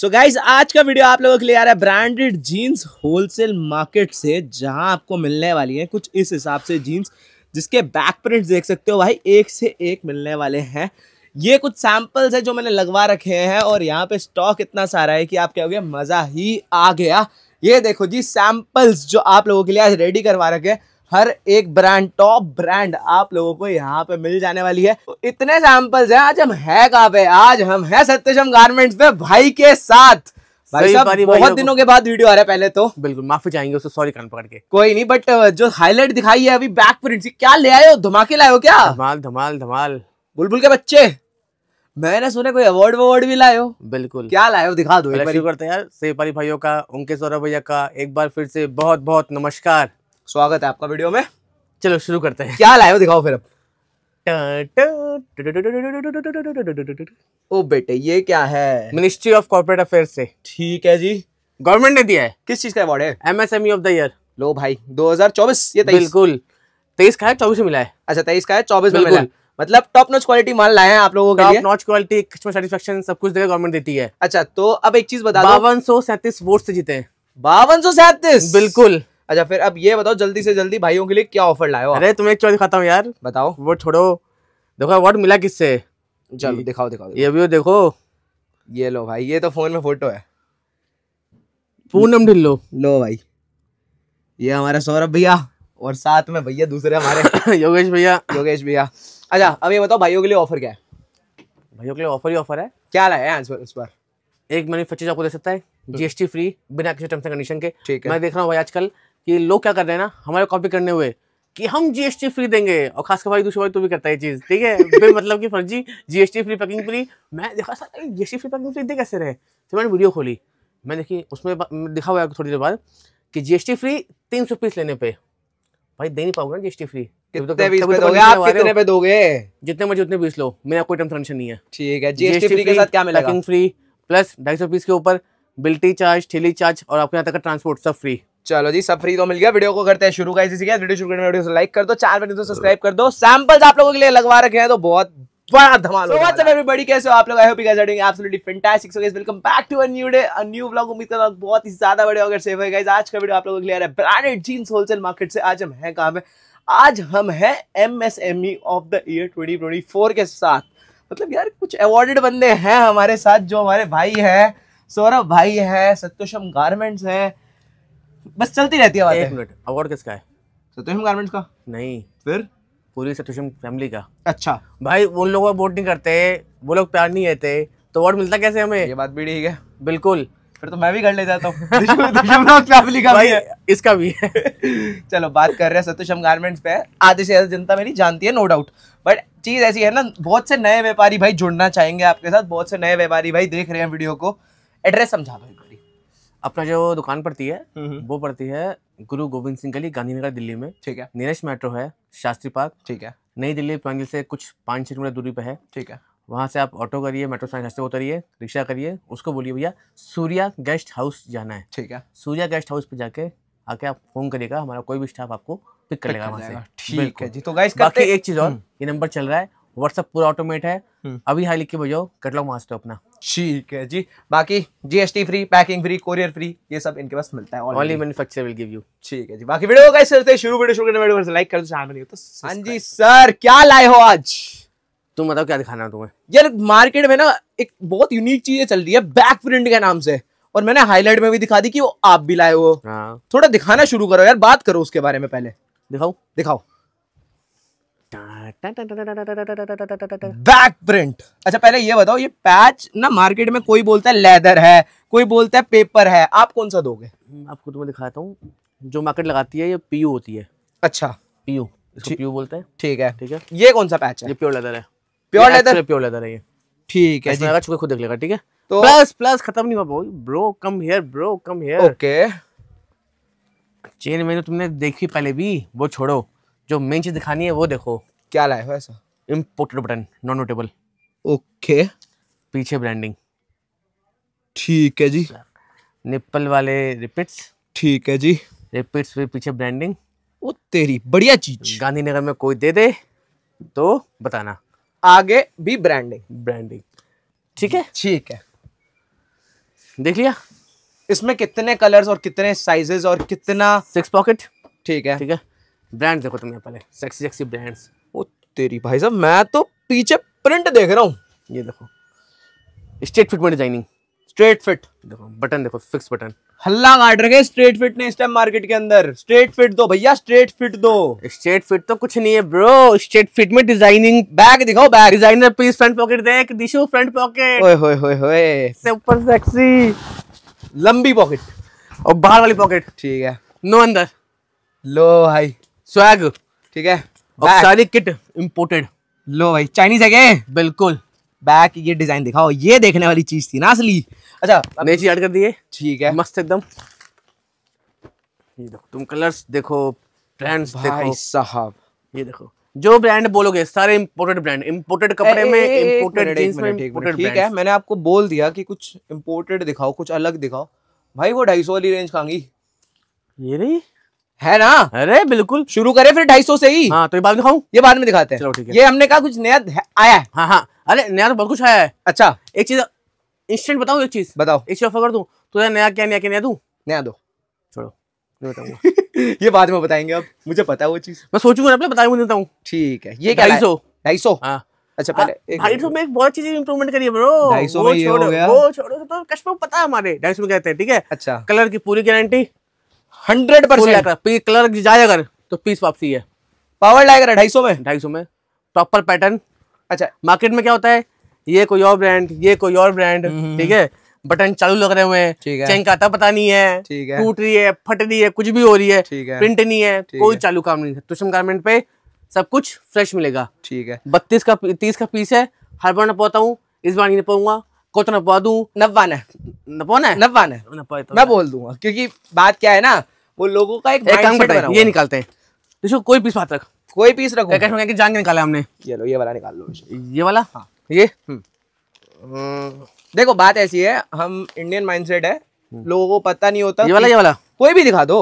सो so guys आज का video आप लोगों के लिए आ रहा है ब्रांडेड जीन्स होलसेल मार्केट से जहां आपको मिलने वाली है कुछ इस हिसाब से जीन्स जिसके बैक प्रिंट देख सकते हो भाई एक से एक मिलने वाले हैं ये कुछ सैंपल्स है जो मैंने लगवा रखे हैं और यहाँ पे स्टॉक इतना सारा है कि आप कहोगे मज़ा ही आ गया ये देखो जी सैंपल्स जो आप लोगों के लिए आज रेडी करवा रखे हैं हर एक ब्रांड टॉप ब्रांड आप लोगों को यहाँ पे मिल जाने वाली है तो इतने सैंपल्स हैं आज हम है कहाँ पे आज हम है सत्यशम गार्मेंट्स पे भाई के साथ भाई साहब बहुत दिनों के बाद वीडियो आ रहा है पहले तो बिल्कुल माफी चाहेंगे उसे सॉरी कान पकड़ के कोई नहीं बट जो हाईलाइट दिखाई है अभी बैक प्रिंट से क्या ले आए हो धमाके लाए हो क्या धमाल धमाल धमाल बुलबुल के बच्चे मैंने सुने कोई अवार्ड अवार्ड भी लाए हो बिल्कुल क्या लाए हो दिखा दो एक बार करते हैं यार सेपारी भाइयों का उनके सौरभ भैया का एक बार फिर से बहुत बहुत नमस्कार स्वागत है आपका वीडियो में चलो शुरू करते हैं क्या लाए हो दिखाओ फिर अब ओ बेटे ये क्या है मिनिस्ट्री ऑफ कॉर्पोरेट अफेयर से ठीक है जी गवर्नमेंट ने दिया है किस चीज का अवार्ड है एमएसएमई ऑफ द ईयर लो भाई 2024 ये तेईस बिल्कुल तेईस का है चौबीस मिला है अच्छा तेईस का है चौबीस में मिला मतलब टॉप नॉच क्वालिटी माल लाए हैं आप लोगों के लिए नॉच क्वालिटी कस्टमर सेटिस्फेक्शन सब कुछ देकर गवर्नमेंट देती है अच्छा तो अब एक चीज बता बावन सौ सैंतीस वोट से जीते हैं बावन सौ सैंतीस बिल्कुल अच्छा फिर अब ये बताओ जल्दी से जल्दी भाइयों के लिए क्या ऑफर लाए अरे तुम्हें एक चौथ दिखाता हूँ यार बताओ वो छोड़ो देखो अवार्ड मिला किससे चलो दिखाओ दिखाओ ये भी देखो ये लो भाई ये तो फोन में फोटो है पूनम ढिल्लो लो भाई ये हमारा सौरभ भैया और साथ में भैया दूसरे हमारे योगेश भैया योगेश भैया अच्छा अब ये बताओ भाइयों के लिए ऑफर क्या है भाइयों के लिए ऑफर ही ऑफर है क्या लाया है इस बार एक मनी मैन्युफैक्चर आपको दे सकता है जीएसटी हम्म। फ्री बिना किसी टर्म्स एंड कंडीशन के ठीक है मैं देख रहा हूँ भाई आजकल कि लोग क्या कर रहे हैं ना हमारे कॉपी करने हुए कि हम जीएसटी फ्री देंगे और खास कर भाई दूसरे भाई तू भी करता है चीज ठीक है बे मतलब कि फर्जी जीएसटी फ्री पैकिंग फ्री मैं देखा sir GST free packing free दे कैसे रहे तो मैंने वीडियो खोली मैं देखी उसमें दिखा हुआ थोड़ी देर बाद कि जीएसटी फ्री तीन सौ पीस लेने पे भाई दे नहीं पाओगे ना जीएसटी फ्री तो तो जितने मर्जी उतने पीस लो मेरा कोई टेंशन नहीं है ठीक है जीएसटी फ्री के साथ क्या मिलेगा पैकिंग फ्री प्लस ढाई सौ पीस के ऊपर बिल्टी चार्ज ठेली चार्ज और आपके यहाँ तक का ट्रांसपोर्ट सब फ्री चलो जी सब फ्री तो मिल गया वीडियो को करते हैं शुरू का इसी वीडियो शुरू करने वीडियो लाइक कर दो चार मिनट तो सब्सक्राइब कर दो सैंपल्स आप लोगों के लिए लगवा रखे हैं तो बहुत बड़ा धमाल कैसे हो आप लोग I hope guys are doing absolutely fantastic so guys welcome back to a new day a new vlog उम्मीद करता हूं बहुत ही ज्यादा बड़े सेफ है गाइस आज का वीडियो आप लोगों के लिए आ रहा है ब्रांडेड जींस होलसेल मार्केट से आज हम हैं कहां पे आज हम हैं एमएसएमई ऑफ द ईयर 2024 के साथ मतलब यार कुछ अवार्डेड बंदे हैं हमारे साथ जो हमारे भाई हैं सौरभ भाई हैं सत्यशम गारमेंट्स हैं बस चलती रहती है एक मिनट अवार्ड किसका है सत्यम तो गारमेंट्स का नहीं फिर पूरी सत्यम फैमिली का अच्छा भाई उन लोगों वोट नहीं करते वो लोग प्यार नहीं रहते तो अवार्ड मिलता कैसे हमें ये बात भी ठीक है बिल्कुल फिर तो मैं भी कर ले जाता हूँ फैमिली का भी है इसका भी है चलो बात कर रहे हैं सत्यशम गारमेंट्स पे आधे से ज्यादा जनता मेरी जानती है नो डाउट बट चीज़ ऐसी है ना बहुत से नए व्यापारी भाई जुड़ना चाहेंगे आपके साथ बहुत से नए व्यापारी भाई देख रहे हैं वीडियो को एड्रेस समझा भाई अपना जो दुकान पड़ती है हम्म, हम्म। वो पड़ती है गुरु गोविंद सिंह गली गांधीनगर दिल्ली में ठीक है नीरज मेट्रो है शास्त्री पार्क ठीक है नई दिल्ली प्रांजल से कुछ पाँच छः किलोमीटर दूरी पर है ठीक है वहाँ से आप ऑटो करिए मेट्रो स्टेशन रास्ते उतरिए रिक्शा करिए उसको बोलिए भैया सूर्या गेस्ट हाउस जाना है ठीक है सूर्या गेस्ट हाउस पर जाके आके आप फोन करिएगा हमारा कोई भी स्टाफ आपको पिक कर लेगा वहाँ से ठीक है जी तो गाइस बाकी एक चीज़ और हम्म। ये नंबर चल रहा है व्हाट्सअप पूरा ऑटोमेट है अभी हाई लिख के भेजो कैटलॉग वहाँ से तो अपना ठीक है जी बाकी GST free packing free courier free ये सब इनके पास मिलता है only manufacturer will give you ठीक है जी बाकी वीडियो गाइस चलते हैं शुरू वीडियो शुरू करने वीडियो पर लाइक कर दो चैनल नहीं तो हां जी सर क्या लाए हो आज तुम बताओ क्या दिखाना है तुम्हें यार मार्केट में ना एक बहुत यूनिक चीज चल रही है बैक प्रिंट के नाम से और मैंने हाईलाइट में भी दिखा दी कि वो आप भी लाए हो हाँ। थोड़ा दिखाना शुरू करो यार बात करो उसके बारे में पहले दिखाओ दिखाओ बैक प्रिंट अच्छा पहले ये बताओ ये पैच ना मार्केट में कोई बोलता है लेदर है कोई बोलता है पेपर है आप कौन सा दोगे आपको तो मैं दिखाता हूँ जो मार्केट लगाती है ये पीयू होती है अच्छा पीयू इसको पीयू बोलते हैं ठीक है ठीक है ये कौन सा पैच है ये प्योर लेदर है प्योर लेदर है प्योर लेदर है ये ठीक है जी चुके खुद देख लेगा ठीक है तो प्लस प्लस खत्म नहीं हुआ bro come here bro come here okay chain मैंने तो तुमने देखी पहले भी वो छोड़ो जो मेन चीज दिखानी है वो देखो क्या लाए हो ऐसा imported button non notable okay पीछे ब्रांडिंग ठीक है जी निप्पल वाले रिपीट्स ठीक है जी रिपीट्स पे पीछे ब्रांडिंग वो तेरी बढ़िया चीज गांधीनगर में कोई दे दे तो बताना आगे भी ब्रांडिंग ब्रांडिंग ठीक है ठीक है देख लिया इसमें कितने कलर्स और कितने साइजेस और कितना सिक्स पॉकेट ठीक है ठीक है ब्रांड देखो तुमने पहले सेक्सी सेक्सी ब्रांड्स ओ तेरी भाई साहब मैं तो पीछे प्रिंट देख रहा हूँ ये देखो स्ट्रेट फिट में डिजाइनिंग स्ट्रेट फिट देखो बटन देखो फिक्स बटन हल्ला काट रखे स्ट्रेट फिट ने इस टाइम मार्केट के अंदर स्ट्रेट फिट दो भैया स्ट्रेट फिट दो स्ट्रेट फिट तो कुछ नहीं है ब्रो स्ट्रेट फिट में डिजाइनिंग बैग दिखाओ bag designer piece front pocket देख दिशो फ्रंट पॉकेट ओए होए होए होए सुपर सेक्सी लंबी पॉकेट और बाहर वाली पॉकेट ठीक है नो अंदर लो भाई स्वैग ठीक है और सारी किट इम्पोर्टेड लो भाई चाइनीज है क्या बिल्कुल बैक ये डिजाइन दिखाओ ये देखने वाली चीज थी ना असली अच्छा नई चीज ऐड कर दिए ठीक है मस्त एकदम ये देखो तुम कलर्स देखो ब्रांड्स देखो साहब ये देखो जो ब्रांड बोलोगे सारे इम्पोर्टेड ब्रांड इम्पोर्टेड कपड़े में इम्पोर्टेड जींस में इम्पोर्टेड ठीक है मैंने आपको बोल दिया कि कुछ इम्पोर्टेड दिखाओ कुछ अलग दिखाओ भाई वो ढाई सौ वाली रेंज खांगी ये रही है ना अरे बिल्कुल शुरू करें फिर ढाई सौ से ही हाँ तो ये बाद में दिखाऊं ये बाद में दिखाते हैं चलो ठीक है ये हमने कहा कुछ नया आया है हाँ हाँ अरे नया तो बहुत कुछ आया है अच्छा एक चीज इंस्टेंट बताऊं एक चीज बताओ एक चीज कर दू तो नया क्या नया क्या नया दू नया दो छोड़ो बताऊंगा ये बाद में बताएंगे अब मुझे पता है वो चीज मैं सोचूंगा अपने बताऊंगा देता हूँ ठीक है ये ढाई सौ ढाई सौ हाँ। अच्छा पहले हाँ, ढाई सौ में एक बहुत चीजें इंप्रूवमेंट करी है ब्रो ढाई सौ में वो छोड़ो तो कस्टमर पता है हमारे ढाई सौ में कहते हैं ठीक है अच्छा कलर की पूरी गारंटी हंड्रेड परसेंट कलर जाए अगर तो पीस वापसी है पावर लाएगा तो ढाई सौ में ढाई सौ में प्रॉपर पैटर्न अच्छा मार्केट में क्या होता है ये कोई और ब्रांड ये कोई और ब्रांड हम्म, हम्म, ठीक है बटन हम्म। चालू लग रहे हुए हैं का आता पता नहीं है टूट रही है फट रही है कुछ भी हो रही है प्रिंट नहीं है कोई चालू काम नहीं है तुषम गारमेंट पे सब कुछ फ्रेश मिलेगा ठीक है बत्तीस का तीस का पीस है हर बार ना पोता हूँ इस बार नहीं पाऊंगा कुछ तो नपवा दू नपवाना नपवाना नपवाना तो मैं बोल दूंगा क्योंकि बात क्या है ना वो लोगों का एक, एक काम बताए ये निकालते हैं देखो कोई पीस बात रख कोई पीस रखो क्या कहूँगा कि जान के निकाला हमने ये लो ये वाला निकाल लो ये वाला हाँ ये हम्म। देखो बात ऐसी है हम इंडियन माइंडसेट है हम्म। लोगों को पता नहीं होता ये वाला ये वाला कोई भी दिखा दो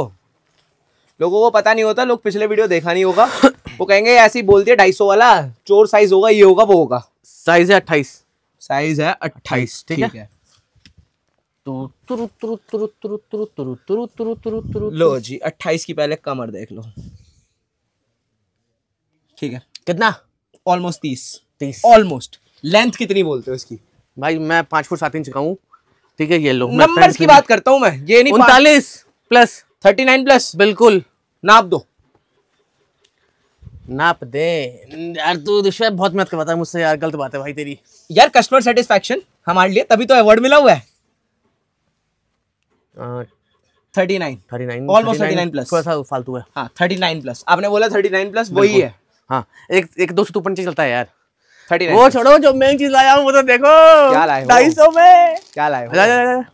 लोगों को पता नहीं होता लोग पिछले वीडियो देखा नहीं होगा वो कहेंगे ऐसी बोलती है ढाई सौ वाला चोर साइज होगा ये होगा वो होगा साइज है अट्ठाईस साइज है अट्ठाईस ठीक है लो जी अट्ठाईस की पहले कमर देख लो ठीक है कितना ऑलमोस्ट तीस तीस ऑलमोस्ट लेंथ कितनी बोलते हो इसकी भाई मैं पांच फुट सात इंच का हूँ ठीक है ये लो नंबर्स की बात करता हूँ मैं ये नहीं उनतालीस प्लस थर्टी नाइन प्लस बिल्कुल नाप दो नाप दे यार तू दुश्मन तो बहुत मेहनत करवाता है मुझसे यार गलत बात है भाई तेरी यार कस्टमर सेटिस्फेक्शन हमारे लिए तभी तो अवार्ड मिला हुआ है thirty nine thirty nine almost thirty nine plus थोड़ा सा फालतू है हाँ, थर्टी नाइन प्लस आपने बोला थर्टी नाइन प्लस वही है हाँ एक एक दो सौ तो चलता है यार थर्टी वो छोड़ो जो महंगी चीज लाया हूँ वो तो देखो क्या लाए ढाई सौ में क्या लाए आया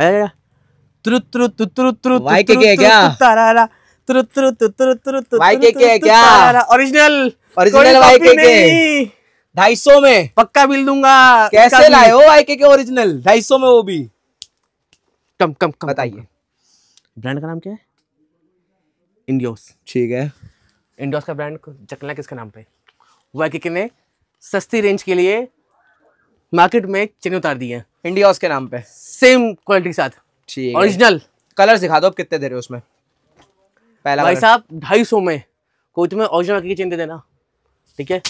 आया आया ओरिजिनल ओरिजिनल ढाई सौ में पक्का बिल दूंगा कैसे लाए हो वाई के ओरिजिनल ढाई सौ में वो भी कम कम कम बताइए ब्रांड का नाम क्या है इंडियोस ठीक है इंडियोस का ब्रांड चकला किसके नाम पे वाई के ने सस्ती रेंज के लिए मार्केट में चिन्ह उतार दी है इंडियोस के नाम पे सेम क्वालिटी के साथ ठीक ओरिजिनल कलर सिखा दो कितने दे रहे हो उसमें पहला भाई साहब ढाई सौ में कोई तुम्हें ओरिजिनल की चेन दे देना ठीक है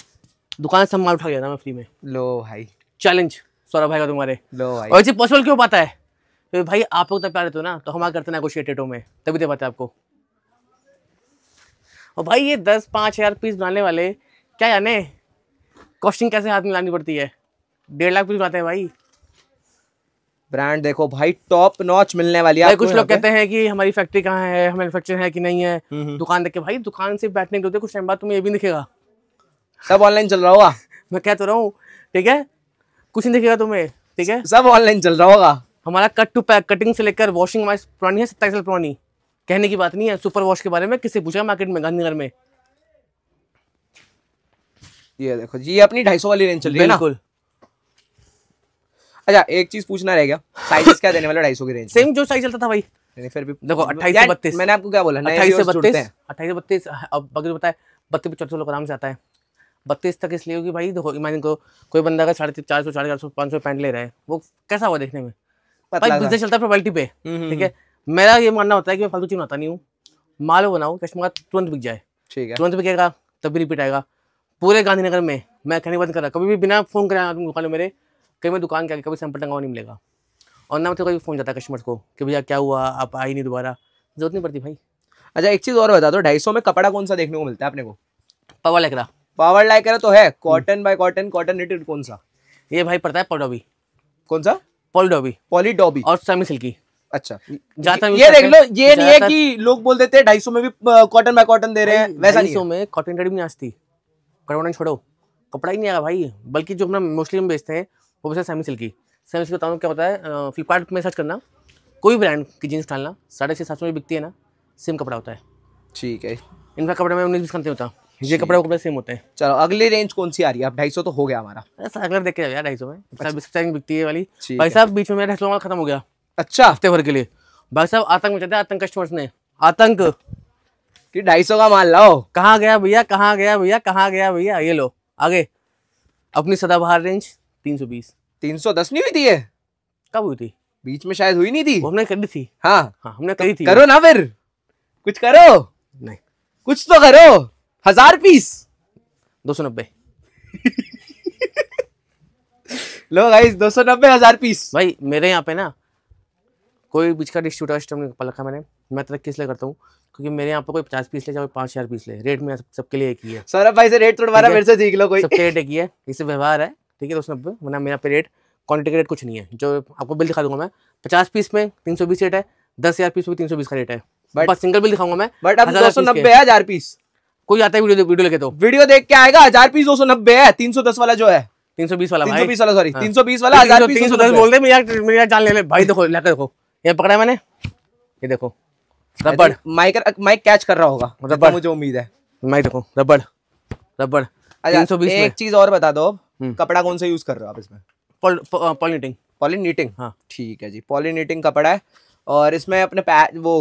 दुकान से माल उठा गया था मैं फ्री में लो भाई चैलेंज सौरभ भाई का तुम्हारे लो भाई और ये पॉसिबल क्यों पाता है तो भाई आप लोग प्यार देते हो तो ना तो हमारा करते ना कुछ में तभी दे तो पाते आपको और भाई ये दस पाँच हज़ार पीस बनाने वाले क्या याने कॉस्टिंग कैसे हाथ में लानी पड़ती है डेढ़ लाख पीस बनाते हैं भाई ब्रांड देखो भाई टॉप नॉच मिलने वाली है कुछ लोग कहते हैं कि हमारी फैक्ट्री कहाँ है मैनुफेक्चर है कि नहीं है हम्म, हम्म। दुकान देखे भाई दुकान से बैठने के होते कुछ टाइम बाद तुम्हें ये भी दिखेगा सब ऑनलाइन चल रहा होगा मैं कह तो रहा हूँ ठीक है कुछ नहीं दिखेगा तुम्हें ठीक है सब ऑनलाइन चल रहा होगा हमारा कट टू पैक कटिंग से लेकर वॉशिंग वाइज पुरानी है सत्ताईस साल पुरानी कहने की बात नहीं है सुपर वॉश के बारे में किसी पूछा मार्केट में गांधीनगर में ये देखो जी अपनी ढाई सौ वाली रेंज चल रही है बिल्कुल अच्छा एक चीज पूछना रहेगा साइज क्या देने वाला ढाई सौ की रेंज सेम जो साइज चलता था भाई फिर भी देखो अट्ठाईस से बत्तीस मैंने आपको क्या बोला अट्ठाईस से बत्तीस अट्ठाईस से बत्तीस अब बाकी बताए बत्तीस चौथे लोग आराम से आता है बत्तीस तक इसलिए होगी भाई देखो इमेजिन को कोई बंदा का साढ़े चार सौ साढ़े चार सौ पाँच सौ पैंट ले रहा है वो कैसा हुआ देखने में भाई बिजनेस चलता है प्रोबलिटी पे हम्म, हम्म, ठीक हम्म। है मेरा ये मानना होता है कि मैं फालतू चीज बनाता नहीं हूँ माल बनाऊँ कस्टमर तुरंत बिक जाए ठीक है तुरंत बिकेगा तब भी रिपीट आएगा पूरे गांधीनगर में मैं कहीं बंद कर रहा कभी भी बिना फोन कराया दुकान मेरे कहीं मैं दुकान के आगे कभी सैंपल टंगा नहीं मिलेगा और ना मतलब कभी फ़ोन जाता कस्टमर को कि भैया क्या हुआ आप आए नहीं दोबारा जरूरत नहीं पड़ती भाई अच्छा एक चीज़ और बता दो ढाई में कपड़ा कौन सा देखने को मिलता है अपने को पावर लैकरा पावर लैकरा तो है कॉटन बाई कॉटन कॉटन रिटेड कौन सा ये भाई पड़ता है पॉलडोबी कौन सा पॉलीडोबी पॉलीडोबी और सेमी सिल्की अच्छा जाता ये देख लो ये नहीं है कि लोग बोल देते हैं ढाई में भी कॉटन बाय कॉटन दे रहे हैं वैसा नहीं सौ में कॉटन रेडी भी नहीं आती कॉटन छोड़ो कपड़ा ही नहीं आएगा भाई बल्कि जो हम मोस्टली हम बेचते हैं वो बस सेमी सिल्की सेमी सिल्की बताऊँ क्या होता है फ्लिपकार्ट में सर्च करना कोई ब्रांड की जीन्स डालना साढ़े छः सात सौ बिकती है ना सेम कपड़ा होता है ठीक है इनका कपड़ा में उन्नीस बीस कंते होता है ये कपड़े कपड़े सेम होते हैं चलो अगली रेंज कौन सी आ रही है आप ढाई सौ तो हो गया हमारा अगर देख के ढाई सौ में अच्छा। बिकती है वाली भाई साहब बीच में मेरा ढाई सौ खत्म हो गया अच्छा हफ्ते भर के लिए भाई साहब आतंक में चाहते आतंक कस्टमर्स ने आतंक कि ढाई सौ का माल लाओ कहाँ गया भैया कहाँ गया भैया कहाँ गया भैया ये लो आगे अपनी सदाबहार रेंज तीन सौ बीस तीन सौ दस नहीं हुई थी ये कब हुई थी बीच में शायद हुई नहीं थी हमने करी थी हाँ हाँ हमने करी थी करो ना फिर कुछ करो नहीं कुछ तो करो हजार पीस दो सौ नब्बे लो भाई दो सौ नब्बे हजार पीस भाई मेरे यहाँ पे ना कोई बीच का डिस्ट्रीब्यूटर स्टम नहीं पा रखा मैंने मैं तरक्की इसलिए करता हूँ क्योंकि मेरे यहाँ पे कोई पचास पीस ले जाए पाँच हजार पीस ले रेट में सबके लिए एक ही है सौरभ भाई से रेट थोड़ा मेरे से सीख लो कोई सबके रेट एक ही है इससे व्यवहार है ठीक है दो सौ नब्बे वरना मेरा पे रेट क्वान्टिटी रेट कुछ नहीं है जो आपको बिल दिखा दूंगा मैं पचास पीस में तीन सौ बीस रेट है दस हज़ार पीस में तीन सौ बीस का रेट है बट सिंगल बिल दिखाऊंगा मैं बट अब दो सौ नब्बे हज़ार पीस कोई आता है वीडियो वीडियो लेके तो वीडियो देख के आएगा हज़ार पीस दो सौ नब्बे है तीन सौ दस वाला जो है तीन सौ बीस वाला तीन सौ बीस वाला सॉरी हाँ। तीन सौ बीस वाला हजार तीन सौ दस बोल दे मेरा मेरा जान ले ले भाई देखो लेकर देखो ये पकड़ा मैंने ये देखो रबड़ माइक माइक कैच कर रहा होगा रबड़ मुझे उम्मीद है माइक देखो रबड़ रबड़ अच्छा, तीन सौ बीस एक चीज और बता दो हम्म। कपड़ा कौन सा यूज कर रहे हो आप इसमें पॉलिनीटिंग पॉलिनीटिंग हाँ ठीक है जी पॉलिनीटिंग कपड़ा है और इसमें अपने वो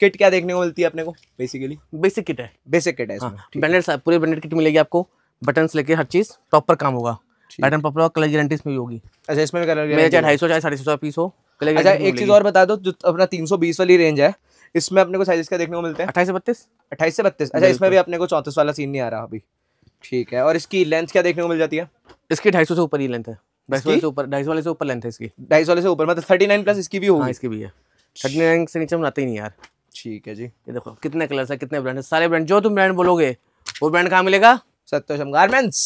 किट क्या देखने को मिलती है अपने को बेसिकली बेसिक किट है बेसिक किट है हाँ। इसमें हाँ, ब्रांडेड पूरी ब्रांडेड किट मिलेगी आपको बटन लेके हर चीज प्रॉपर काम होगा बटन प्रॉपर होगा कलर गारंटी इसमें होगी अच्छा इसमें भी कलर गारंटी चाहे ढाई सौ चाहे साढ़े सौ पीस हो कलर अच्छा एक चीज और बता दो जो अपना तीन सौ बीस वाली रेंज है इसमें अपने को साइजेस क्या देखने को मिलते हैं अट्ठाईस से बत्तीस अट्ठाईस से बत्तीस अच्छा इसमें भी अपने को चौंतीस वाला सीन नहीं आ रहा अभी ठीक है और इसकी लेंथ क्या देखने को मिल जाती है इसकी ढाई से ऊपर ही लेंथ है ढाई वाले से ऊपर लेंथ है इसकी ढाई वाले से ऊपर मतलब थर्टी नाइन प्लस इसकी भी हाँ, होगी इसकी भी है थर्टी से नीचे ही नहीं यार ठीक है जी ये देखो कितने है कितने ब्रांड है सारे ब्रांड जो तुम ब्रांड बोलोगे वो ब्रांड कहाँ मिलेगा सत्यशम गारमेंट्स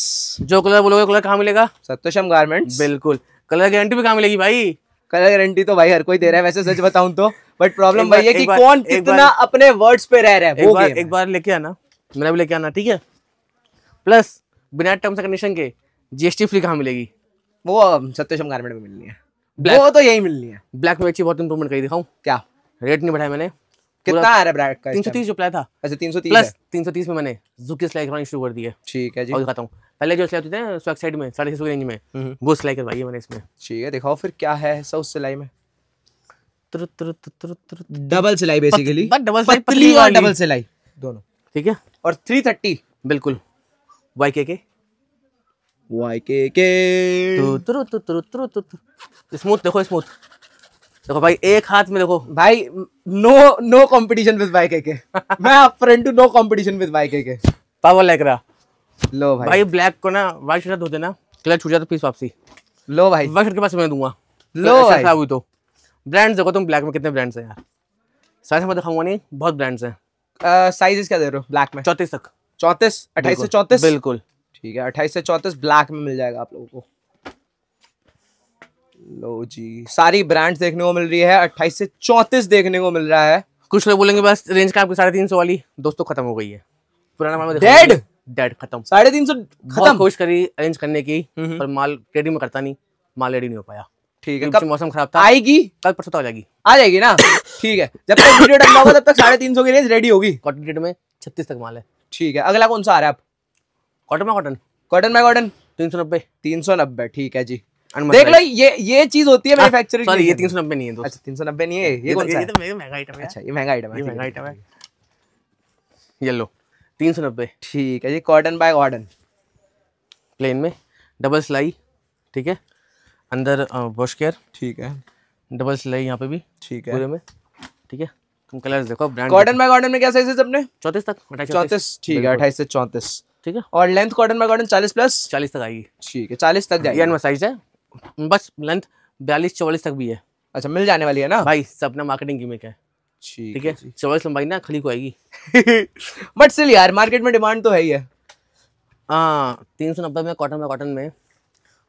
जो कलर बोलोगे कलर कहाँ मिलेगा सत्यशम गारमेंट्स बिल्कुल कलर गारंटी भी कहाँ मिलेगी भाई कलर गारंटी तो भाई हर कोई दे रहा है वैसे सच बताऊं तो बट प्रॉब्लम भाई है कि कौन कितना अपने वर्ड्स पे रह रहा है एक बार लेके आना मेरा भी लेके आना ठीक है प्लस बिना टर्म्स एंड कंडीशन के जीएसटी फ्री कहाँ मिलेगी वो सत्यशम गारमेंट में मिलनी है Black, वो तो यही मिलनी है ब्लैक में अच्छी बहुत इंप्रूवमेंट करी दिखाऊँ क्या रेट नहीं बढ़ाया मैंने कितना आ रहा का तीन सौ तीस जो था अच्छा तीन सौ तीस प्लस तीन सौ तीस में मैंने जुकी सिलाई शुरू कर दी है ठीक है जी और दिखाता हूँ पहले जो सिलाई स्वेक साइड में साढ़े रेंज में हम्म। वो सिलाई करवाई है मैंने इसमें ठीक है दिखाओ फिर क्या है सिलाई में डबल सिलाई बेसिकली डबल सिलाई पतली और डबल सिलाई दोनों ठीक है और थ्री थर्टी बिल्कुल वाई के के वाई के के स्मूथ देखो स्मूथ देखो भाई एक हाथ में देखो भाई no no competition with Y K K मैं friend too no competition with Y K K power लेकरा लो भाई भाई ब्लैक को ना वाइट शर्ट धो देना क्लच छूट जाता पीस वापसी लो भाई वाइट शर्ट के पास मैं दूंगा लो तो भाई हुई तो ब्रांड्स देखो तुम ब्लैक में कितने ब्रांड्स हैं यार साइज मैं दिखाऊंगा नहीं बहुत ब्रांड्स हैं साइजेस क्या दे रहे हो ब्लैक में चौतीस तक चौतीस अट्ठाईस से चौतीस बिल्कुल ठीक है अट्ठाईस से चौतीस ब्लैक में मिल जाएगा आप लोगों को लो जी सारी ब्रांड्स देखने को मिल रही है अट्ठाईस से चौतीस देखने को मिल रहा है कुछ लोग बोलेंगे बस रेंज का आपकी साढ़े तीन सौ वाली दोस्तों खत्म हो गई है पुराना माल डेड डेड खत्म साढ़े तीन सौ खत्म कोशिश करी अरेंज करने की हम्म, हम्म। पर माल रेडी में करता नहीं माल रेडी नहीं हो पाया ठीक है मौसम खराब था आएगी कल परसों तक आ जाएगी आ जाएगी ना ठीक है जब तक वीडियो डल होगा तब तक साढ़े तीन सौ की रेंज रेडी होगी कॉटन रेट में छत्तीस तक माल है ठीक है अगला कौन सा आ रहा है आप कॉटन में कॉटन कॉटन में कॉटन तीन सौ नब्बे तीन सौ नब्बे ठीक है जी देख लो ये ये चीज होती है मैन्युफैक्चरिंग हाँ, सॉरी ये तीन सौ नब्बे नहीं है अच्छा तीन सौ नब्बे नहीं है ये तो कौन सा है तो महंगा आइटम है अच्छा ये महंगा आइटम है ये महंगा आइटम है येलो तीन सौ नब्बे ठीक है जी कॉटन बाय कॉटन प्लेन में डबल सिलाई ठीक है अंदर वॉश केयर ठीक है डबल सिलाई यहाँ पे भी ठीक है पूरे में ठीक है कलर्स देखो ब्रांड कॉटन बाय कॉटन में क्या साइज है सबने चौतीस तक चौतीस ठीक है अट्ठाईस से चौतीस ठीक है और लेंथ कॉटन बाय कॉटन चालीस प्लस चालीस तक आएगी ठीक है चालीस तक जाएगी साइज है बस लेंथ बयालीस चौवालीस तक भी है अच्छा मिल जाने वाली है ना भाई सबने मार्केटिंग की मेक है ठीक है चौवालीस लंबाई ना खली को आएगी बट स्टिल यार मार्केट में डिमांड तो है ही है हाँ तीन सौ नब्बे में कॉटन में कॉटन में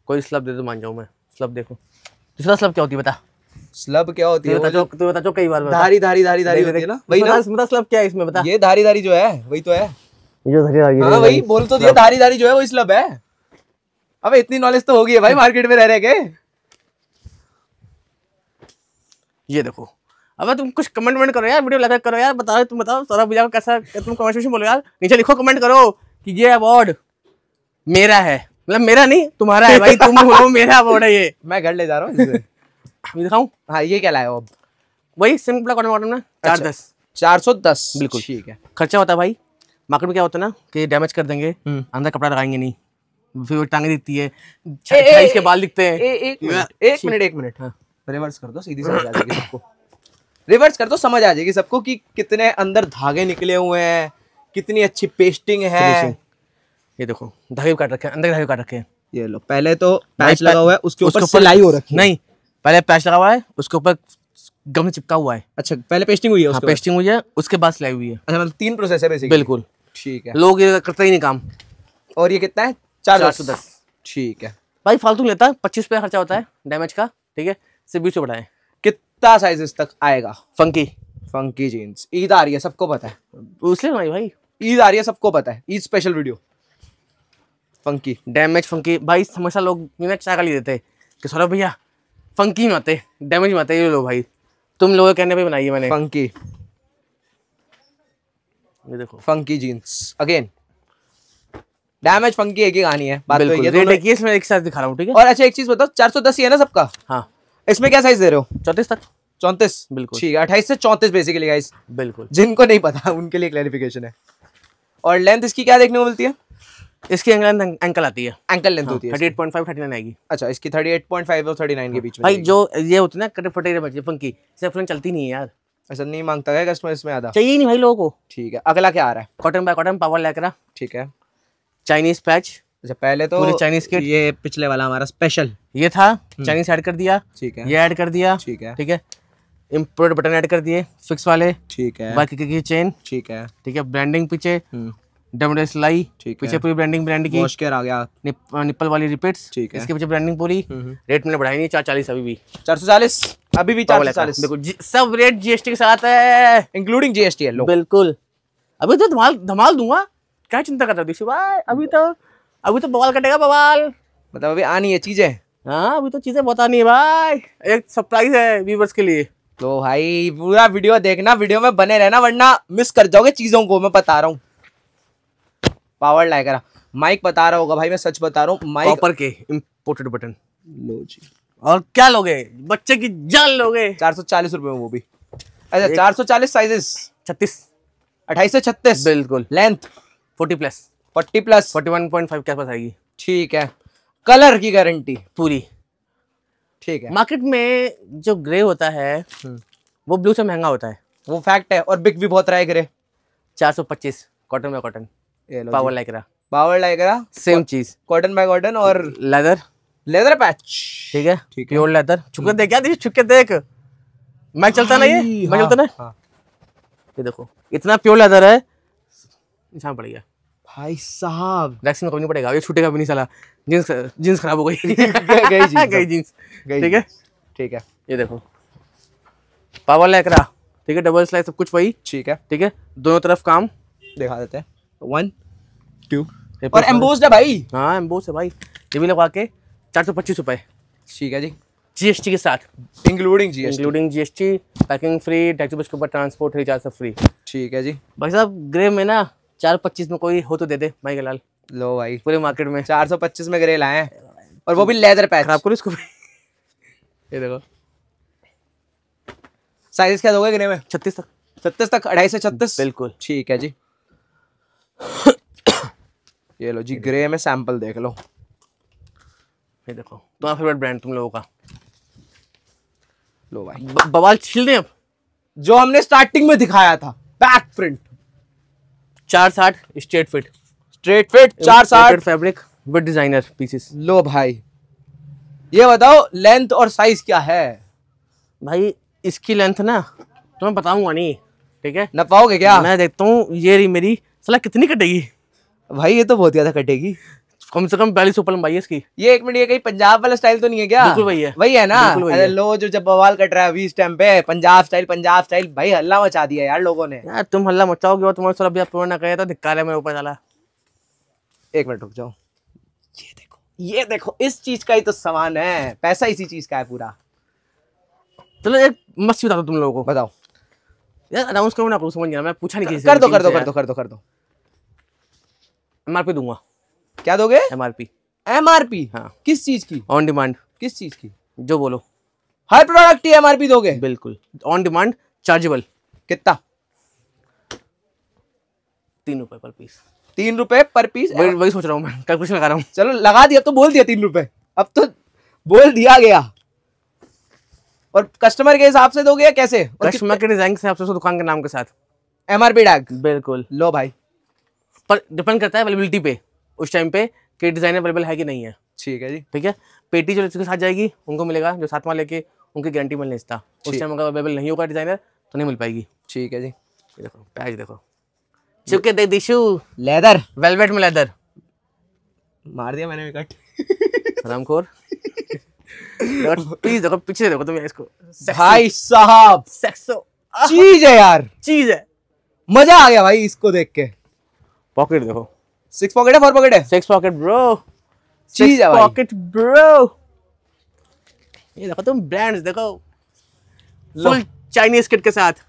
कोई स्लब दे दो मान जाऊँ मैं स्लब देखो दूसरा स्लब क्या होती है बता स्लब क्या होती है जो तू बता कई बार धारी धारी धारी धारी होती है ना वही ना बता स्लब क्या है इसमें बता ये धारी धारी जो है वही तो है ये जो धारी धारी हां वही बोल तो दिया धारी धारी जो है वो स्लब है अबे इतनी नॉलेज तो होगी है भाई मार्केट में रह रहे के ये देखो अब तुम कुछ कमेंट वमेंट करो यार वीडियो लगा करो यार बताओ तुम बताओ सौरभ भैया को कैसा तुम कमेंट सेक्शन बोलो यार नीचे लिखो कमेंट करो कि ये अवार्ड मेरा है मतलब मेरा नहीं तुम्हारा है भाई तुम हो मेरा अवार्ड है ये मैं घर ले जा रहा हूँ अभी दिखाऊं हाँ ये क्या लाया अब वही सिम कॉटन वाटर में चार अच्छा, दस चार सौ दस बिल्कुल ठीक है खर्चा होता है भाई मार्केट में क्या होता है ना कि डैमेज कर देंगे हम्म। अंदर कपड़ा लगाएंगे नहीं फिर वो टांगे दिखती है छाई के बाल दिखते हैं एक मिनट एक मिनट हाँ रिवर्स कर दो सीधी समझ आ जाएगी सबको रिवर्स कर दो समझ आ जाएगी सबको कि कितने अंदर धागे निकले हुए हैं कितनी अच्छी पेस्टिंग है ये देखो धागे काट रखे हैं अंदर धागे काट रखे हैं ये लो पहले तो पैच लगा हुआ है उसके ऊपर सिलाई हो रखी नहीं पहले पैच लगा हुआ है उसके ऊपर गम चिपका हुआ है अच्छा पहले पेस्टिंग हुई है हाँ, पेस्टिंग हुई है उसके बाद सिलाई हुई है अच्छा मतलब तीन प्रोसेस है बेसिकली बिल्कुल ठीक है लोग ये करते ही नहीं काम और ये कितना है चार सौ दस ठीक है भाई फालतू लेता है पच्चीस रुपया खर्चा होता है डैमेज का ठीक है सिर्फ बीस बढ़ाए कितना इस तक आएगा फंकी फंकी जीन्स ईद आ रही है सबको पता है उसने भाई भाई ईद आ रही है सबको पता है Eid special video funky damage funky भाई हमेशा लोग चाय का ले देते हैं कि सौरभ भैया फंकी मत है डैमेज मत है ये लो भाई तुम लोग कहने पे बनाई है मैंने फंकी ये देखो funky jeans again damage funky एक ही कहानी है बात तो ये रेट एक इसमें एक साथ दिखा रहा हूँ ठीक है और अच्छा एक चीज बताओ चार सौ दस ही है ना सबका हाँ इसमें क्या साइज दे रहे हो चौंतीस तक चौंतीस बिल्कुल ठीक है अट्ठाईस से चौंतीस बेसिकली गाइस बिल्कुल जिनको नहीं पता उनके लिए क्लैरिफिकेशन है और लेंथ इसकी क्या देखने को मिलती है इसकी एंकल एंकल आती है एंकल लेंथ हाँ, होती है 38.5 एट पॉइंट आएगी अच्छा इसकी 38.5 और 39 नाइन के बीच में भाई जो ये होती है ना कट फटे बच्चे फंकी इससे फिल्म चलती नहीं है यार ऐसा नहीं मांगता है कस्टमर इसमें आधा चाहिए नहीं भाई लोगों को ठीक है अगला क्या आ रहा है cotton by cotton power lycra ठीक है चाइनीस पैच अच्छा पहले तो चाइनीस के ये पिछले वाला हमारा स्पेशल ये था चाइनीस हम्म। ऐड कर दिया ठीक है ये ऐड कर दिया ठीक है ठीक है इम्पोर्ट बटन ऐड कर दिए फिक्स वाले ठीक है बाकी की चेन ठीक है ठीक है ब्रांडिंग पीछे हम्म। पीछे पूरी ब्रांडिंग ब्रांड की वॉश केयर आ गया निप्पल वाली रिपीट्स ठीक है इसके पीछे ब्रांडिंग पूरी रेट हम्म, हम्म। मैंने बढ़ाई नहीं चार चालीस अभी भी चार सौ चालीस अभी भी बिल्कुल सब रेट जीएसटी के साथ है इंक्लूडिंग जीएसटी है बिल्कुल अभी तो धमाल धमाल दूंगा क्या चिंता कर रहा हो भाई अभी तो अभी तो बवाल कटेगा बवाल मतलब अभी आनी है चीजें हाँ अभी तो चीजें बहुत आनी है भाई एक सरप्राइज है व्यूवर्स के लिए तो भाई पूरा वीडियो देखना वीडियो में बने रहना वरना मिस कर जाओगे चीजों को मैं बता रहा हूँ पावर लाइकरा माइक बता रहा होगा भाई मैं सच बता रहा हूँ माइक कॉपर के इम्पोर्टेड बटन लो जी और क्या लोगे बच्चे की जान लोगे चार सौ चालीस रुपए में वो भी अच्छा चार सौ चालीस साइजेस छत्तीस अट्ठाईस से छत्तीस बिल्कुल length forty plus forty plus forty one point five के पास आएगी ठीक है कलर की गारंटी पूरी ठीक है मार्केट में जो ग्रे होता है हम्म। वो ब्लू से महंगा होता है वो फैक्ट है और बिक भी बहुत रहा है ग्रे चार सौ पच्चीस कॉटन में cotton power lycra power lycra same चीज कॉटन बाय कॉटन और लेदर लेदर पैच ठीक है प्योर लेदर छुपके देख क्या यार छुपके देख मैं चलता ना ये हाँ, मैं चलता ना हाँ। ये देखो इतना प्योर लेदर है इंसान पड़ गया भाई साहब वैक्सीन कभी नहीं पड़ेगा ये छूटेगा भी नहीं साला जींस जींस खराब हो गई गई जींस गई जींस ठीक है ठीक है ये देखो पावर लैकरा ठीक है डबल स्लाइस सब कुछ वही ठीक है ठीक है दोनों तरफ काम दिखा देते हैं वन टू और एम्बोस्ड है भाई हाँ एम्बोस है भाई ये भी लगवा के चार सौ पच्चीस रुपये ठीक है जी जीएसटी के साथ इंक्लूडिंग जी including GST packing free taxi bus के ऊपर ट्रांसपोर्ट रिचार्ज सब फ्री ठीक है जी भाई साहब ग्रे में ना चार पच्चीस में कोई हो तो दे दे भाई गलाल लो भाई पूरे मार्केट में चार सौ पच्चीस में ग्रे लाए और वो भी लेदर पैच आपको इसको ये देखो साइज क्या दोगे ग्रे में छत्तीस तक छत्तीस तक अढ़ाई से छत्तीस बिल्कुल ठीक है जी ये लो जी ग्रे में सैंपल देख लो ये देखो तुम्हारा फेवरेट ब्रांड तुम लोगों का लो भाई बवाल छील दें अब जो हमने स्टार्टिंग में दिखाया था बैक प्रिंट चार साठ स्ट्रेट फिट स्ट्रेट फिट चार साठ फैब्रिक विद डिजाइनर पीसेस लो भाई ये बताओ लेंथ और साइज क्या है भाई इसकी लेंथ ना तुम्हें बताऊंगा नहीं ठीक है ना पाओगे क्या मैं देखता हूँ ये रही मेरी सला कितनी कटेगी भाई ये तो बहुत ज्यादा कटेगी कम से कम बयालीस ऊपर लंबाई है इसकी ये एक मिनट ये कहीं पंजाब वाला स्टाइल तो नहीं है क्या बिल्कुल है वही है ना अरे लो जो जब बवाल कट रहा है अभी इस टाइम पे पंजाब स्टाइल पंजाब स्टाइल भाई हल्ला मचा दिया यार लोगों ने यार तुम हल्ला मचाओगे और तुम्हारे अभी अपना ना कहे तो मेरे ऊपर डाला एक मिनट रुक जाओ ये देखो ये देखो इस चीज का ही तो सामान है पैसा इसी चीज का है पूरा चलो एक मस्ती बता दो तुम लोगों को बताओ यार अनाउंस करो ना समझ गया मैं पूछा नहीं कर दो कर दो कर दो कर दो कर दो एमआरपी दूंगा क्या दोगे एमआरपी एमआरपी हाँ किस चीज की ऑन डिमांड किस चीज की जो बोलो हर प्रोडक्ट ही एमआरपी दोगे बिल्कुल ऑन डिमांड चार्जेबल कितना तीन रुपए पर पीस तीन रुपए पर पीस वही, सोच रहा हूँ मैं कैलकुलेशन लगा रहा हूँ चलो लगा दिया तो बोल दिया तीन रुपए अब तो बोल दिया गया और कस्टमर के हिसाब से दोगे कैसे कस्टमर के डिजाइन के हिसाब से दुकान के नाम के साथ एमआरपी डैग बिल्कुल लो भाई पर डिपेंड करता है अवेलेबिलिटी पे उस टाइम पे कि डिज़ाइन अवेलेबल है कि नहीं है ठीक है जी ठीक है पेटी जो उसके साथ जाएगी उनको मिलेगा जो साथ में लेके उनकी गारंटी मिलने इसका उस टाइम अगर अवेलेबल नहीं होगा डिज़ाइनर तो नहीं मिल पाएगी ठीक है जी देखो पैच देखो चुके दे दिशु लेदर वेलवेट में लेदर मार दिया मैंने कट रामखोर प्लीज देखो पीछे देखो तुम इसको भाई साहब सेक्सो चीज है यार चीज है मजा आ गया भाई इसको देख के पॉकेट देखो सिक्स पॉकेट है फोर पॉकेट है सिक्स पॉकेट ब्रो चीज है पॉकेट ब्रो ये देखो तुम ब्रांड्स देखो फुल चाइनीज किट के साथ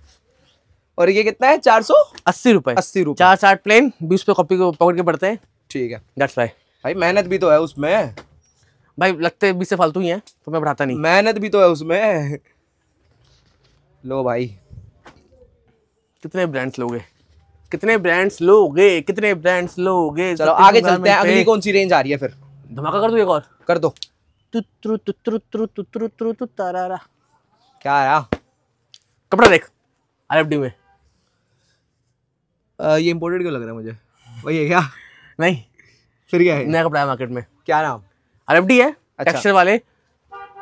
और ये कितना है चार सौ अस्सी रुपए अस्सी रुपए चार साठ प्लेन बीस रुपये कॉपी को पॉकेट के पड़ते हैं ठीक है दैट्स भाई भाई मेहनत भी तो है उसमें भाई लगते बीस से फालतू ही है तो मैं बढ़ाता नहीं मेहनत भी तो है उसमें लो भाई कितने ब्रांड्स लोगे कितने ब्रांड्स लोगे कितने ब्रांड्स लोगे चलो आगे चलते हैं अगली कौन सी रेंज आ रही है फिर धमाका कर दो एक और कर दो तुत्रु तुत्रु तुत्रु तुत्रु तुत्रु तुत्रु तारारा क्या आया कपड़ा देख आर एफ डी में आ, ये इम्पोर्टेड क्यों लग रहा है मुझे वही है क्या नहीं फिर क्या है नया कपड़ा है मार्केट में क्या नाम आर एफ डी है अच्छा। टेक्सचर वाले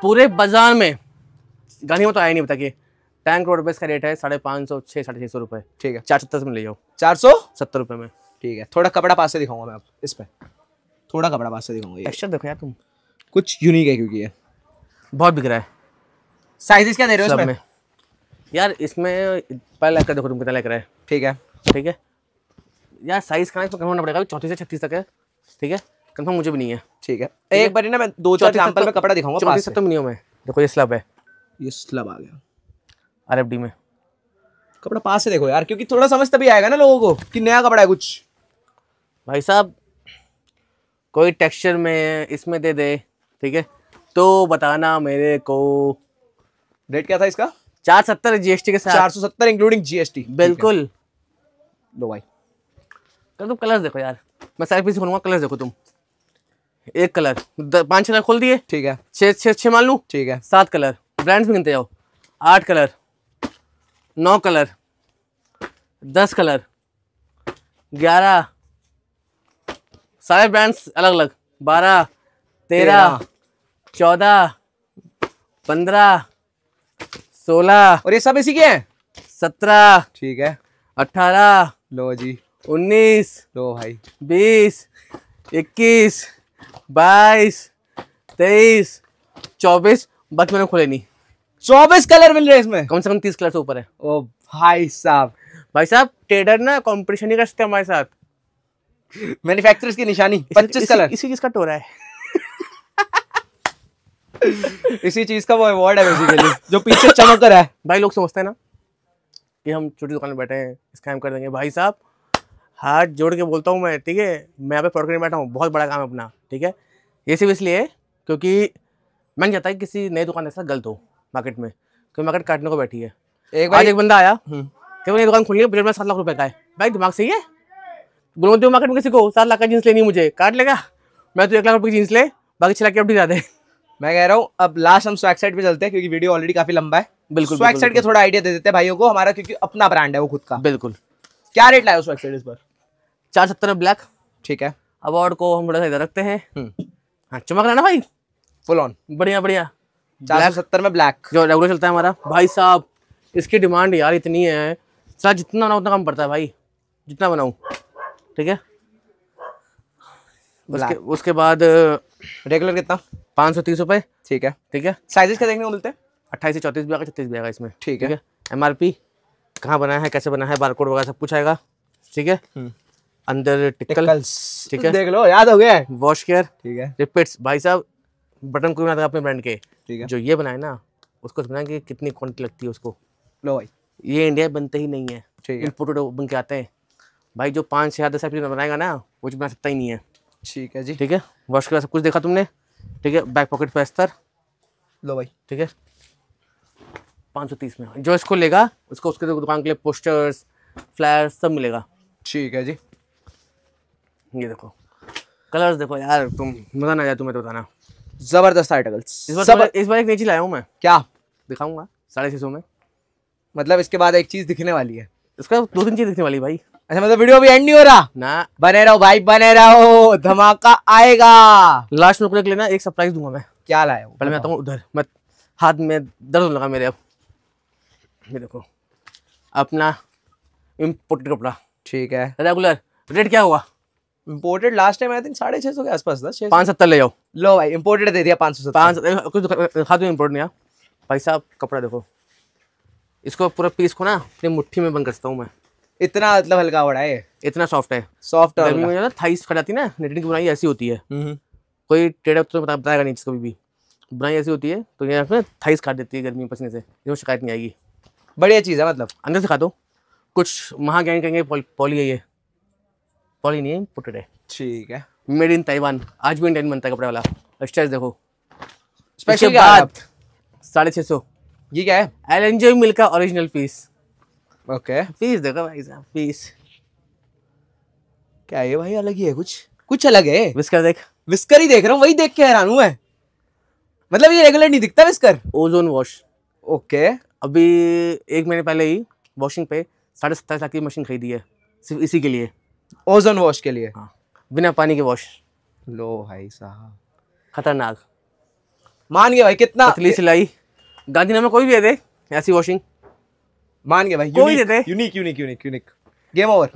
पूरे बाजार में गाड़ी में तो आया नहीं बता के टैंक रोड पे इसका रेट है साढ़े पाँच सौ छः साढ़े छः सौ रुपये ठीक है चार सत्तर में ले जाओ चार सौ सत्तर रुपये में ठीक है थोड़ा कपड़ा पास से दिखाऊंगा मैं आप इस पर थोड़ा कपड़ा पास से दिखाऊंगा एक्स्ट्रा देखो यार तुम कुछ यूनिक है क्योंकि ये बहुत बिक रहा है साइजेस क्या दे रहे हो इसमें यार इसमें पहले लग कर देखो तुम कितना लग रहा है ठीक है ठीक है यार साइज कहाँ इसमें कन्फर्म होना पड़ेगा चौंतीस से छत्तीस तक है ठीक है कन्फर्म मुझे भी नहीं है ठीक है एक बार ना मैं दो चार एग्जाम्पल में कपड़ा दिखाऊंगा चौंतीस सत्तर में नहीं हूँ देखो ये स्लब है ये स्लब आ गया आर एफ डी में कपड़ा पास से देखो यार क्योंकि थोड़ा समझ तभी आएगा ना लोगों को कि नया कपड़ा है कुछ भाई साहब कोई टेक्सचर में इसमें दे दे ठीक है तो बताना मेरे को रेट क्या था इसका चार सत्तर जी एस टी के साथ चार सौ सत्तर इंक्लूडिंग जी एस टी बिल्कुल दो भाई कल तुम कलर्स देखो यार मैं सारे पीस खोलूंगा कलर्स देखो तुम एक कलर पांच कलर खोल दिए ठीक है छः छः छः मान लूँ ठीक है सात कलर ब्रांड्स भी गिनते जाओ आठ कलर नौ कलर दस कलर ग्यारह सारे ब्रांड्स अलग अलग बारह तेरह चौदह पंद्रह सोलह और ये सब इसी के हैं सत्रह ठीक है अठारह लो जी उन्नीस लो भाई बीस इक्कीस बाईस तेईस चौबीस बाकी मैंने खोले नहीं चौबीस कलर मिल रहे हैं इसमें कम से कम तीस कलर से ऊपर है ओ भाई साहब भाई साहब ट्रेडर ना कंपटीशन ही कर सकते हमारे साथ मैन्युफैक्चरर्स की निशानी पच्चीस कलर इसी चीज का टोरा है इसी चीज का वो अवार्ड है बेसिकली जो पीछे चमक रहा है भाई लोग सोचते हैं ना कि हम छोटी दुकान में बैठे हैं स्कैम कर देंगे भाई साहब हाथ जोड़ के बोलता हूँ मैं ठीक है मैं यहाँ पे पकड़ में बैठा हूँ बहुत बड़ा काम है अपना ठीक है ये सिर्फ इसलिए क्योंकि मैं नहीं चाहता कि किसी नई दुकान के साथ गलत हो मार्केट में क्योंकि मार्केट काटने को बैठी है एक बार एक बंदा आया कि ये दुकान खुली है बजट में सात लाख रुपए का है भाई दिमाग सही है बोलो तो मार्केट में किसी को सात लाख का जींस लेनी मुझे काट लेगा मैं तो एक लाख रुपये की जींस ले बाकी छह लाख की अपनी जाते मैं कह रहा हूँ अब लास्ट हम स्वैक साइड पे चलते हैं क्योंकि वीडियो ऑलरेडी काफी लंबा है बिल्कुल स्वैक साइड के थोड़ा आइडिया दे देते हैं भाइयों को हमारा क्योंकि अपना ब्रांड है वो खुद का बिल्कुल क्या रेट लाया स्वैक साइड इस पर चार सत्तर ब्लैक ठीक है अवार्ड को हम थोड़ा सा इधर रखते हैं हम्म। हाँ चमक रहा ना भाई फुल ऑन बढ़िया बढ़िया चार में ब्लैक जो रेगुलर चलता है हमारा भाई साहब इसकी डिमांड यार इतनी है सर जितना बनाओ उतना कम पड़ता है भाई जितना बनाऊँ ठीक है उसके उसके बाद रेगुलर कितना पाँच सौ तीस रुपये ठीक है ठीक है साइजेस क्या देखने को मिलते हैं अट्ठाईस से चौंतीस भी आएगा छत्तीस भी आएगा इसमें ठीक है एम आर पी कहाँ बनाया है कैसे बनाया है बारकोड वगैरह सब कुछ आएगा ठीक है हम्म। अंदर टिकल ठीक है देख लो याद हो गया वॉश केयर ठीक है रिपीट्स भाई साहब बटन कोई भी बनाता अपने ब्रांड के ठीक है जो ये बनाए ना उसको समझना कि कितनी क्वान्टिटी लगती है उसको लो भाई ये इंडिया बनते ही नहीं है इम्पोर्टेड बन के आते हैं भाई जो पाँच छः दस आइटम बनाएगा ना वो बना सकता ही नहीं है ठीक है जी ठीक है वॉश के बाद सब कुछ देखा तुमने ठीक है बैक पॉकेट पे लो भाई ठीक है पाँच सौ तीस में जो इसको लेगा उसको उसके दुकान के लिए पोस्टर्स फ्लायर सब मिलेगा ठीक है जी ये देखो कलर्स देखो यार तुम मज़ा ना जाए तुम्हें तो बताना जबरदस्त आर्टिकल इस बार एक नई चीज लाया हूँ मैं क्या दिखाऊंगा साढ़े छह सौ में मतलब इसके बाद एक चीज दिखने वाली है इसका दो तीन चीज दिखने वाली भाई अच्छा मतलब वीडियो भी एंड नहीं हो रहा ना बने रहो भाई बने रहो धमाका आएगा लास्ट में को लेना एक सरप्राइज दूंगा मैं क्या लाया पहले मैं आता हूँ उधर मत हाथ में दर्द होने लगा मेरे अब ये देखो अपना इम्पोर्टेड कपड़ा ठीक है रेगुलर रेट क्या हुआ imported last time I think साढ़े छह सौ के आसपास था पाँच सत्तर ले जाओ लो भाई इम्पोर्टेड दे दिया पाँच सौ पाँच कुछ दिखा दो इम्पोर्ट नहीं भाई साहब कपड़ा देखो इसको पूरा पीस को ना अपनी मुट्ठी में बंद करता हूँ मैं इतना मतलब हल्का बड़ा है इतना सॉफ्ट है सॉफ्ट गर्मी में थाइस खा जाती है ना नेटिंग की बुनाई ऐसी होती है हम्म, हम्म। कोई टेढ़ा तो बताएगा नहीं कभी भी बुनाई ऐसी होती है तो ये थाइस खा देती है गर्मी में पसीने से जो शिकायत नहीं आएगी बढ़िया चीज़ है मतलब अंदर से खा दो कुछ महाज्ञान कहेंगे पॉली है ये नहीं पॉलिनियम पुटडे ठीक है मेड इन ताइवान आज भी इंडियन बनता है कपड़े वाला स्टाइल देखो स्पेशल बात साढ़े छः सौ ये क्या है एल एनजॉय मिल का ओरिजिनल पीस ओके पीस देखो भाई साहब पीस क्या है भाई अलग ही है कुछ कुछ अलग है विस्कर देख विस्कर ही देख रहा हूँ वही देख के हैरान हुआ है मतलब ये रेगुलर नहीं दिखता विस्कर ओजोन वॉश ओके अभी एक महीने पहले ही वॉशिंग पे साढ़े सत्ताईस लाख की मशीन खरीदी है सिर्फ इसी के लिए ओजोन वॉश के लिए हाँ बिना पानी के वॉश लो भाई साहब खतरनाक मान गया भाई कितना पतली सिलाई गांधीनगर में कोई भी दे दे ऐसी वॉशिंग मान गया भाई कोई देते unique unique unique unique game over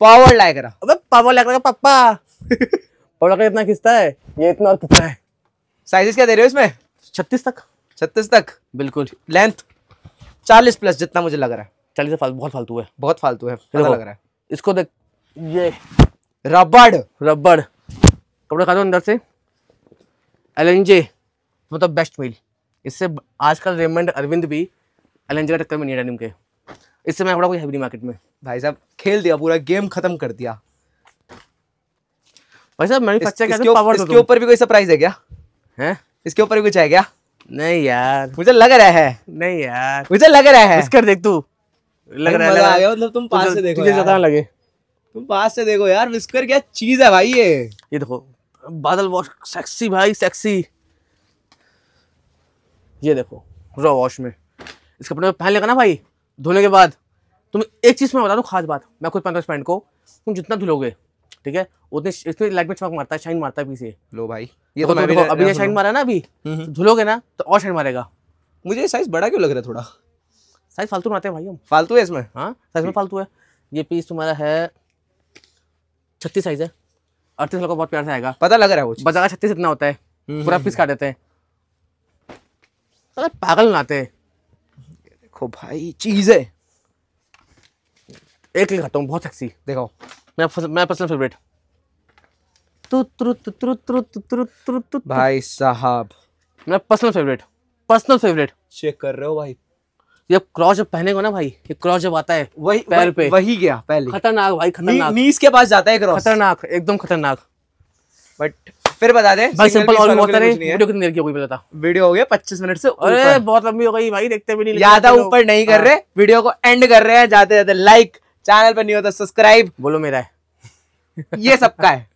power lycra अबे पावर लाइकरा का पापा पावर लाइकरा इतना खिंचता है ये इतना और कितना है साइजेस क्या दे रहे हो इसमें छत्तीस तक छत्तीस तक बिल्कुल लेंथ चालीस प्लस जितना मुझे लग रहा है चालीस फाल, बहुत फालतू है बहुत फालतू है लग रहा है इसको देख ये रबड़ रबड़ कपड़े खाते हूँ अंदर से एलएनजे मतलब बेस्ट मिल इससे आजकल रेमंड अरविंद भी एलएनजे का टक्कर में नहीं है के इससे मैं कपड़ा कोई हैवी मार्केट में भाई साहब खेल दिया पूरा गेम खत्म कर दिया भाई साहब मैंने इस, इसके पावर इसके ऊपर भी कोई सरप्राइज है क्या है इसके ऊपर भी कुछ है क्या नहीं यार मुझे लग रहा है नहीं यार मुझे लग रहा है कर देख तू लग रहा है आ गया मतलब तुम पास से देखो ज्यादा लगे तुम पास से देखो यार विस्कर क्या चीज है भाई ये ये देखो बादल वॉश सेक्सी भाई सेक्सी ये देखो रॉ वॉश में इस कपड़े में पहन लेगा ना भाई धोने के बाद तुम एक चीज़ में बता दू खास बात मैं खुद पहनता पैंट को तुम जितना धुलोगे ठीक है उतने इसमें लाइट में चमक मारता है शाइन मारता है पीछे लो भाई ये तो, तो, तो, तो अभी शाइन मारा ना अभी हम्म, हम्म। धुलोगे ना तो और शाइन मारेगा मुझे साइज बड़ा क्यों लग रहा है थोड़ा साइज फालतू बनाते हैं भाई हम फालतू है इसमें हाँ साइज में फालतू है ये पीस तुम्हारा है छत्तीस साइज है अड़तीस लोग बहुत प्यार से आएगा पता लग रहा है बजा बजागा छत्तीस इतना होता है पूरा पीस काट देते हैं पागल बनाते हैं देखो भाई चीज है एक लिखाता हूँ बहुत सेक्सी देखो मैं मैं पर्सनल फेवरेट भाई साहब मैं personal favourite personal favourite check कर रहे हो भाई जब क्रॉस जब पहनेगा ना भाई ये क्रॉस जब आता है वही पैर पे वही गया पहले खतरनाक भाई खतरनाक नी, नीस के पास जाता है क्रॉस खतरनाक एकदम खतरनाक बट फिर बता दे भाई सिंपल और बहुत सारे वीडियो कितनी देर की गई बता वीडियो हो गया 25 मिनट से अरे बहुत लंबी हो गई भाई देखते भी नहीं ज्यादा ऊपर नहीं कर हाँ। रहे वीडियो को एंड कर रहे हैं जाते जाते लाइक चैनल पर नहीं होता तो सब्सक्राइब बोलो मेरा है ये सबका है